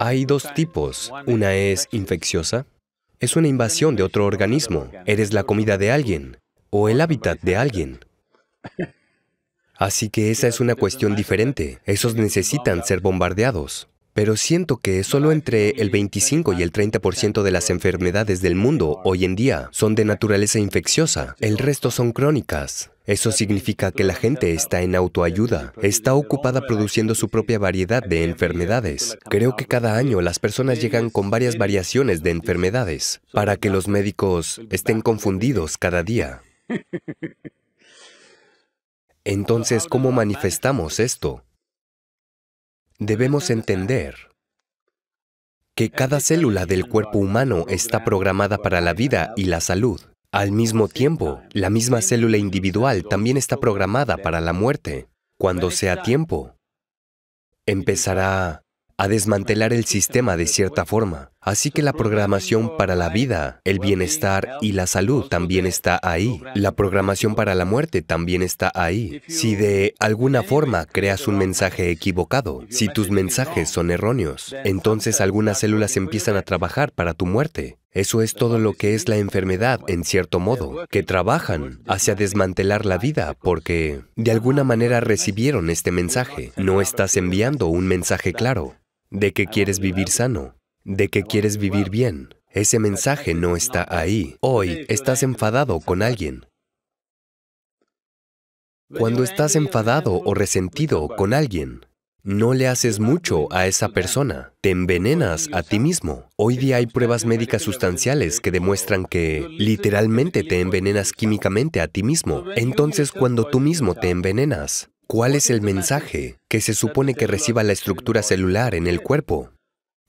Hay dos tipos. Una es infecciosa. Es una invasión de otro organismo. Eres la comida de alguien o el hábitat de alguien. Así que esa es una cuestión diferente. Esos necesitan ser bombardeados pero siento que solo entre el 25 y el 30% de las enfermedades del mundo hoy en día son de naturaleza infecciosa, el resto son crónicas. Eso significa que la gente está en autoayuda, está ocupada produciendo su propia variedad de enfermedades. Creo que cada año las personas llegan con varias variaciones de enfermedades, para que los médicos estén confundidos cada día. Entonces, ¿cómo manifestamos esto? debemos entender que cada célula del cuerpo humano está programada para la vida y la salud. Al mismo tiempo, la misma célula individual también está programada para la muerte. Cuando sea tiempo, empezará a desmantelar el sistema de cierta forma. Así que la programación para la vida, el bienestar y la salud también está ahí. La programación para la muerte también está ahí. Si de alguna forma creas un mensaje equivocado, si tus mensajes son erróneos, entonces algunas células empiezan a trabajar para tu muerte. Eso es todo lo que es la enfermedad, en cierto modo, que trabajan hacia desmantelar la vida porque de alguna manera recibieron este mensaje. No estás enviando un mensaje claro de que quieres vivir sano, de que quieres vivir bien. Ese mensaje no está ahí. Hoy estás enfadado con alguien. Cuando estás enfadado o resentido con alguien, no le haces mucho a esa persona, te envenenas a ti mismo. Hoy día hay pruebas médicas sustanciales que demuestran que literalmente te envenenas químicamente a ti mismo. Entonces, cuando tú mismo te envenenas, ¿cuál es el mensaje que se supone que reciba la estructura celular en el cuerpo?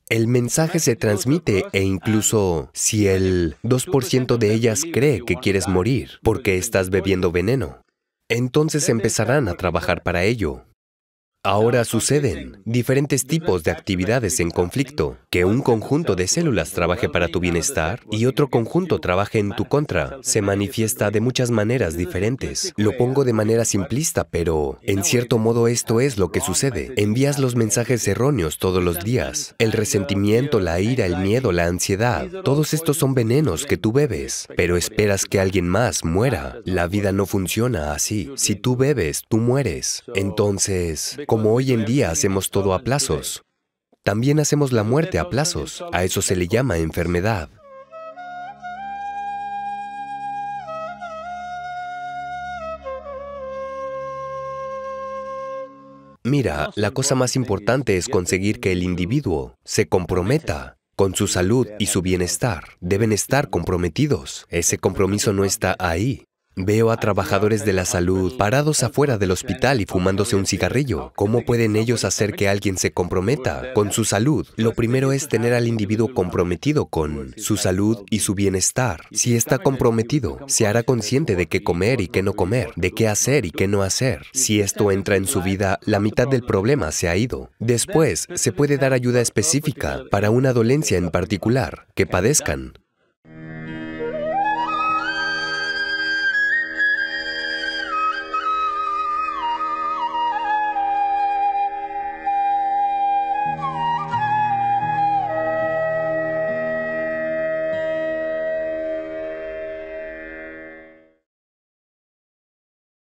el mensaje se transmite e incluso si el 2% de ellas cree que quieres morir porque estás bebiendo veneno, entonces empezarán a trabajar para ello. Ahora suceden diferentes tipos de actividades en conflicto, que un conjunto de células trabaje para tu bienestar y otro conjunto trabaje en tu contra. Se manifiesta de muchas maneras diferentes. Lo pongo de manera simplista, pero en cierto modo esto es lo que sucede. Envías los mensajes erróneos todos los días. El resentimiento, la ira, el miedo, la ansiedad, todos estos son venenos que tú bebes, pero esperas que alguien más muera. La vida no funciona así. Si tú bebes, tú mueres. Entonces, como hoy en día hacemos todo a plazos. También hacemos la muerte a plazos. A eso se le llama enfermedad. Mira, la cosa más importante es conseguir que el individuo se comprometa con su salud y su bienestar. Deben estar comprometidos. Ese compromiso no está ahí. Veo a trabajadores de la salud parados afuera del hospital y fumándose un cigarrillo. ¿Cómo pueden ellos hacer que alguien se comprometa con su salud? Lo primero es tener al individuo comprometido con su salud y su bienestar. Si está comprometido, se hará consciente de qué comer y qué no comer, de qué hacer y qué no hacer. Si esto entra en su vida, la mitad del problema se ha ido. Después, se puede dar ayuda específica para una dolencia en particular que padezcan.